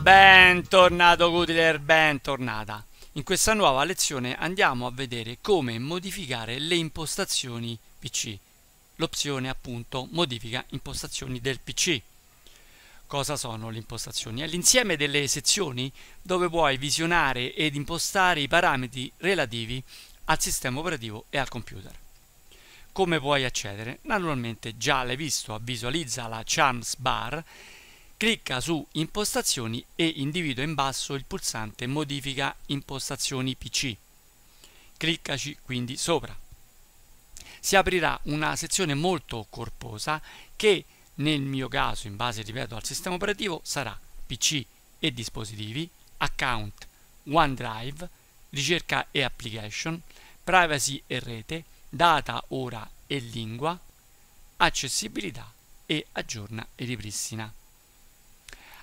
Bentornato Goodler, bentornata. In questa nuova lezione andiamo a vedere come modificare le impostazioni PC. L'opzione appunto modifica impostazioni del PC. Cosa sono le impostazioni? È l'insieme delle sezioni dove puoi visionare ed impostare i parametri relativi al sistema operativo e al computer. Come puoi accedere? Naturalmente già l'hai visto, visualizza la Charms Bar Clicca su Impostazioni e individua in basso il pulsante Modifica impostazioni PC. Cliccaci quindi sopra. Si aprirà una sezione molto corposa che nel mio caso, in base ripeto al sistema operativo, sarà PC e dispositivi, account, OneDrive, ricerca e application, privacy e rete, data, ora e lingua, accessibilità e aggiorna e ripristina.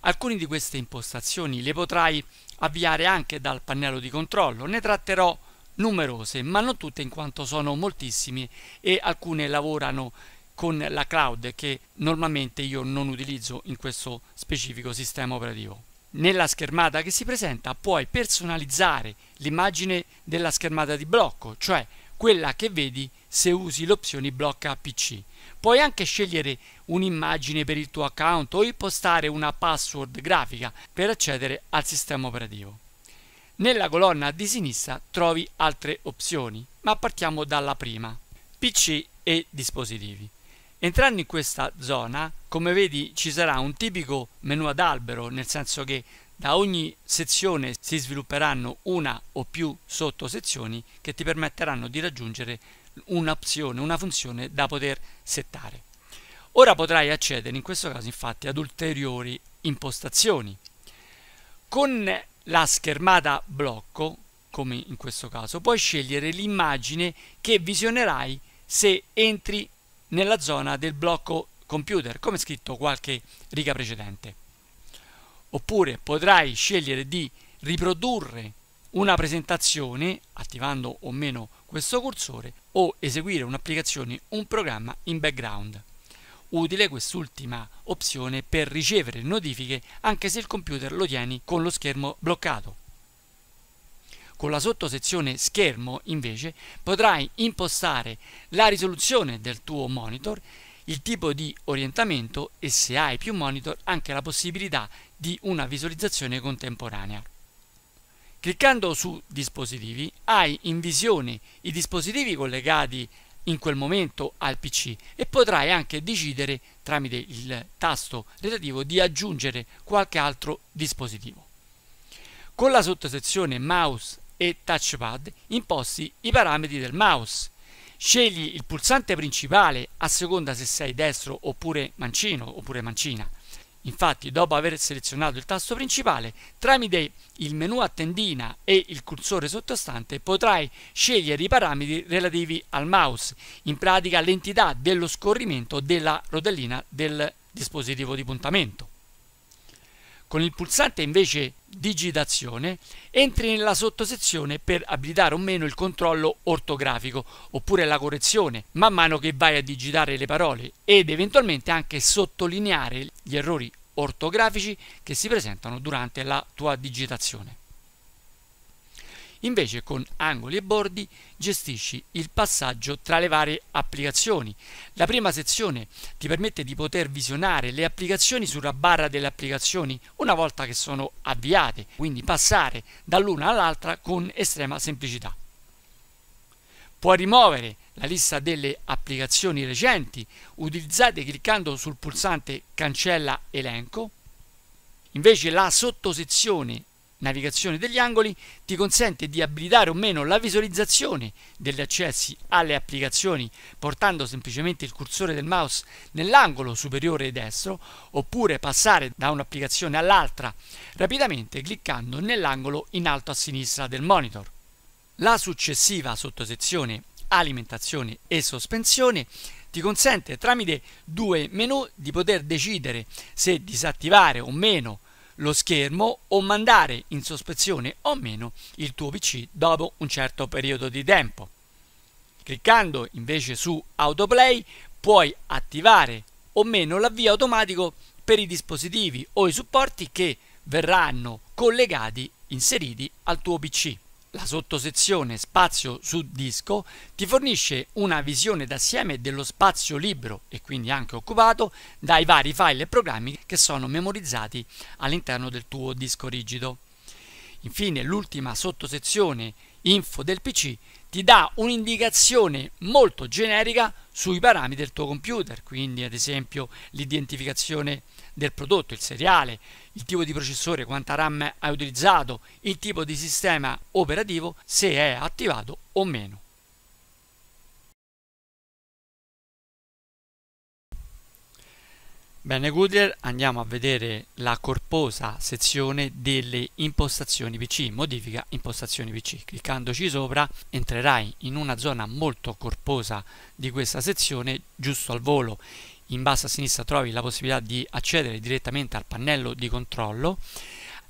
Alcune di queste impostazioni le potrai avviare anche dal pannello di controllo, ne tratterò numerose, ma non tutte in quanto sono moltissime e alcune lavorano con la cloud che normalmente io non utilizzo in questo specifico sistema operativo. Nella schermata che si presenta puoi personalizzare l'immagine della schermata di blocco, cioè quella che vedi se usi l'opzione blocca PC. Puoi anche scegliere un'immagine per il tuo account o impostare una password grafica per accedere al sistema operativo. Nella colonna di sinistra trovi altre opzioni, ma partiamo dalla prima, PC e dispositivi. Entrando in questa zona, come vedi ci sarà un tipico menu ad albero, nel senso che da ogni sezione si svilupperanno una o più sottosezioni che ti permetteranno di raggiungere un'opzione, una funzione da poter settare. Ora potrai accedere in questo caso infatti ad ulteriori impostazioni. Con la schermata blocco, come in questo caso, puoi scegliere l'immagine che visionerai se entri nella zona del blocco computer, come scritto qualche riga precedente oppure potrai scegliere di riprodurre una presentazione attivando o meno questo cursore o eseguire un'applicazione, un programma in background. Utile quest'ultima opzione per ricevere notifiche anche se il computer lo tieni con lo schermo bloccato. Con la sottosezione schermo invece potrai impostare la risoluzione del tuo monitor, il tipo di orientamento e se hai più monitor anche la possibilità di una visualizzazione contemporanea. Cliccando su dispositivi hai in visione i dispositivi collegati in quel momento al PC e potrai anche decidere tramite il tasto relativo di aggiungere qualche altro dispositivo. Con la sottosezione mouse e touchpad imposti i parametri del mouse. Scegli il pulsante principale a seconda se sei destro oppure mancino oppure mancina Infatti, dopo aver selezionato il tasto principale, tramite il menu a tendina e il cursore sottostante potrai scegliere i parametri relativi al mouse, in pratica l'entità dello scorrimento della rotellina del dispositivo di puntamento. Con il pulsante invece digitazione entri nella sottosezione per abilitare o meno il controllo ortografico oppure la correzione man mano che vai a digitare le parole ed eventualmente anche sottolineare gli errori ortografici che si presentano durante la tua digitazione. Invece con angoli e bordi gestisci il passaggio tra le varie applicazioni. La prima sezione ti permette di poter visionare le applicazioni sulla barra delle applicazioni una volta che sono avviate, quindi passare dall'una all'altra con estrema semplicità. Puoi rimuovere la lista delle applicazioni recenti utilizzate cliccando sul pulsante cancella elenco Invece la sottosezione navigazione degli angoli ti consente di abilitare o meno la visualizzazione degli accessi alle applicazioni portando semplicemente il cursore del mouse nell'angolo superiore destro oppure passare da un'applicazione all'altra rapidamente cliccando nell'angolo in alto a sinistra del monitor. La successiva sottosezione alimentazione e sospensione ti consente tramite due menu di poter decidere se disattivare o meno lo schermo o mandare in sospensione o meno il tuo PC dopo un certo periodo di tempo. Cliccando invece su Autoplay puoi attivare o meno l'avvio automatico per i dispositivi o i supporti che verranno collegati, inseriti al tuo PC. La sottosezione spazio su disco ti fornisce una visione d'assieme dello spazio libero e quindi anche occupato dai vari file e programmi che sono memorizzati all'interno del tuo disco rigido. Infine l'ultima sottosezione info del PC ti dà un'indicazione molto generica sui parametri del tuo computer, quindi ad esempio l'identificazione del prodotto, il seriale, il tipo di processore, quanta RAM hai utilizzato, il tipo di sistema operativo, se è attivato o meno. Bene Goodyear, andiamo a vedere la corposa sezione delle impostazioni PC, modifica impostazioni PC. Cliccandoci sopra entrerai in una zona molto corposa di questa sezione giusto al volo. In basso a sinistra trovi la possibilità di accedere direttamente al pannello di controllo,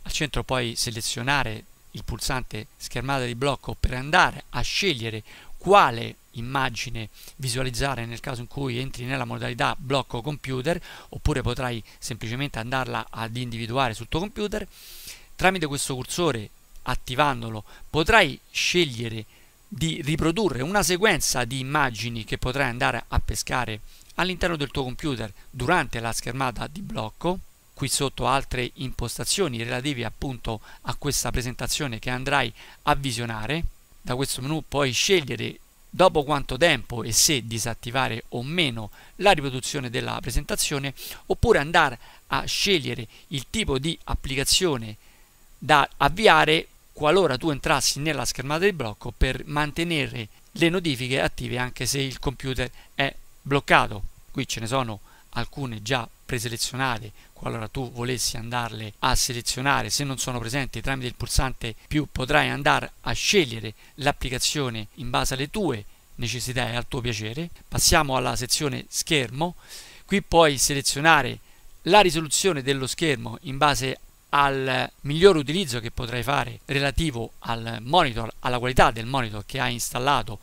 al centro puoi selezionare il pulsante schermata di blocco per andare a scegliere quale immagine visualizzare nel caso in cui entri nella modalità blocco computer oppure potrai semplicemente andarla ad individuare sul tuo computer tramite questo cursore attivandolo potrai scegliere di riprodurre una sequenza di immagini che potrai andare a pescare all'interno del tuo computer durante la schermata di blocco qui sotto altre impostazioni relative appunto a questa presentazione che andrai a visionare da questo menu puoi scegliere dopo quanto tempo e se disattivare o meno la riproduzione della presentazione oppure andare a scegliere il tipo di applicazione da avviare qualora tu entrassi nella schermata di blocco per mantenere le notifiche attive anche se il computer è bloccato. Qui ce ne sono alcune già preselezionate qualora tu volessi andarle a selezionare se non sono presenti tramite il pulsante più potrai andare a scegliere l'applicazione in base alle tue necessità e al tuo piacere passiamo alla sezione schermo qui puoi selezionare la risoluzione dello schermo in base al miglior utilizzo che potrai fare relativo al monitor alla qualità del monitor che hai installato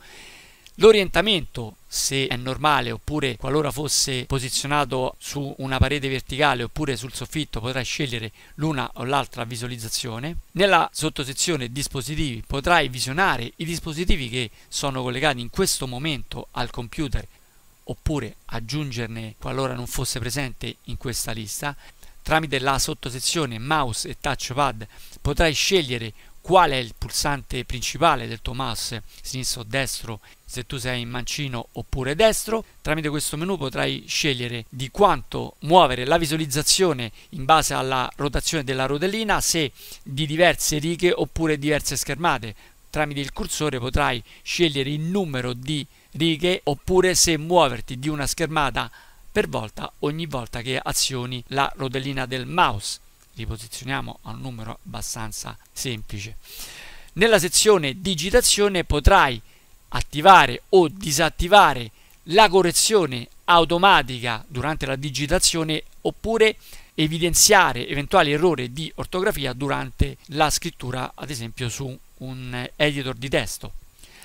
L'orientamento, se è normale oppure qualora fosse posizionato su una parete verticale oppure sul soffitto, potrai scegliere l'una o l'altra visualizzazione. Nella sottosezione dispositivi potrai visionare i dispositivi che sono collegati in questo momento al computer oppure aggiungerne qualora non fosse presente in questa lista. Tramite la sottosezione mouse e touchpad potrai scegliere qual è il pulsante principale del tuo mouse, sinistro o destro, se tu sei in mancino oppure destro. Tramite questo menu potrai scegliere di quanto muovere la visualizzazione in base alla rotazione della rotellina, se di diverse righe oppure diverse schermate. Tramite il cursore potrai scegliere il numero di righe oppure se muoverti di una schermata per volta ogni volta che azioni la rotellina del mouse li posizioniamo a un numero abbastanza semplice. Nella sezione digitazione potrai attivare o disattivare la correzione automatica durante la digitazione oppure evidenziare eventuali errori di ortografia durante la scrittura, ad esempio su un editor di testo.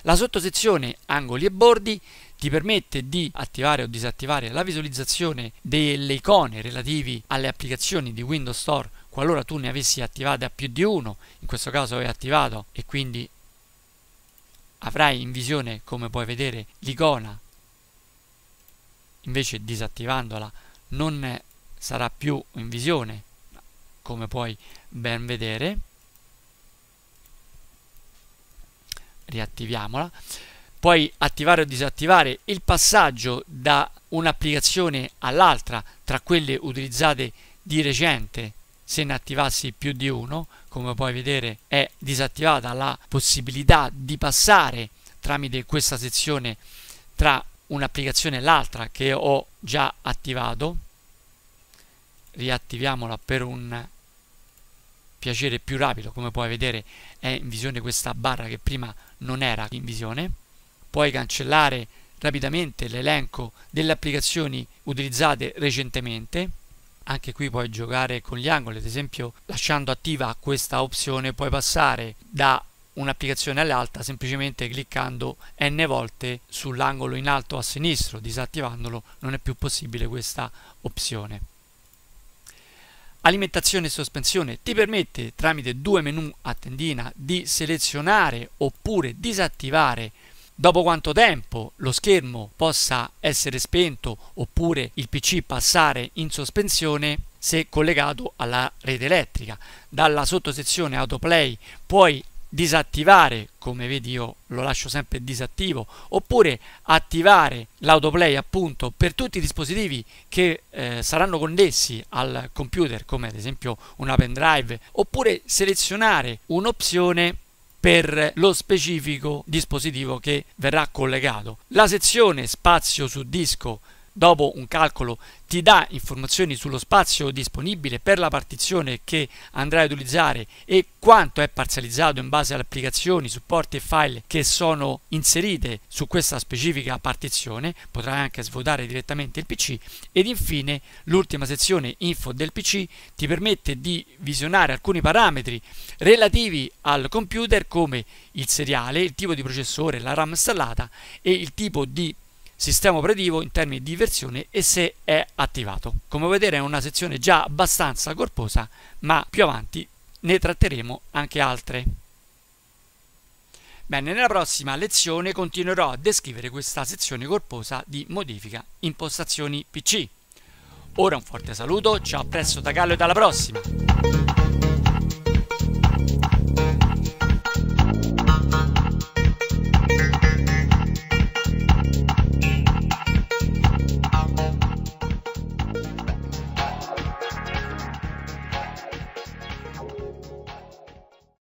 La sottosezione angoli e bordi ti permette di attivare o disattivare la visualizzazione delle icone relativi alle applicazioni di Windows Store qualora tu ne avessi attivata più di uno, in questo caso è attivato e quindi avrai in visione come puoi vedere l'icona invece disattivandola non sarà più in visione come puoi ben vedere riattiviamola puoi attivare o disattivare il passaggio da un'applicazione all'altra tra quelle utilizzate di recente se ne attivassi più di uno, come puoi vedere è disattivata la possibilità di passare tramite questa sezione tra un'applicazione e l'altra che ho già attivato. Riattiviamola per un piacere più rapido, come puoi vedere è in visione questa barra che prima non era in visione. Puoi cancellare rapidamente l'elenco delle applicazioni utilizzate recentemente anche qui puoi giocare con gli angoli, ad esempio lasciando attiva questa opzione puoi passare da un'applicazione all'altra semplicemente cliccando n volte sull'angolo in alto a sinistro, disattivandolo non è più possibile questa opzione. Alimentazione e sospensione ti permette tramite due menu a tendina di selezionare oppure disattivare dopo quanto tempo lo schermo possa essere spento oppure il PC passare in sospensione se collegato alla rete elettrica. Dalla sottosezione autoplay puoi disattivare, come vedi io lo lascio sempre disattivo, oppure attivare l'autoplay appunto per tutti i dispositivi che eh, saranno connessi al computer, come ad esempio una pendrive, oppure selezionare un'opzione per lo specifico dispositivo che verrà collegato. La sezione spazio su disco dopo un calcolo ti dà informazioni sullo spazio disponibile per la partizione che andrai ad utilizzare e quanto è parzializzato in base alle applicazioni, supporti e file che sono inserite su questa specifica partizione, potrai anche svuotare direttamente il PC ed infine l'ultima sezione info del PC ti permette di visionare alcuni parametri relativi al computer come il seriale, il tipo di processore, la RAM installata e il tipo di sistema operativo in termini di versione e se è attivato. Come vedete è una sezione già abbastanza corposa, ma più avanti ne tratteremo anche altre. Bene, nella prossima lezione continuerò a descrivere questa sezione corposa di modifica impostazioni PC. Ora un forte saluto, ciao a presto da Gallo e alla prossima!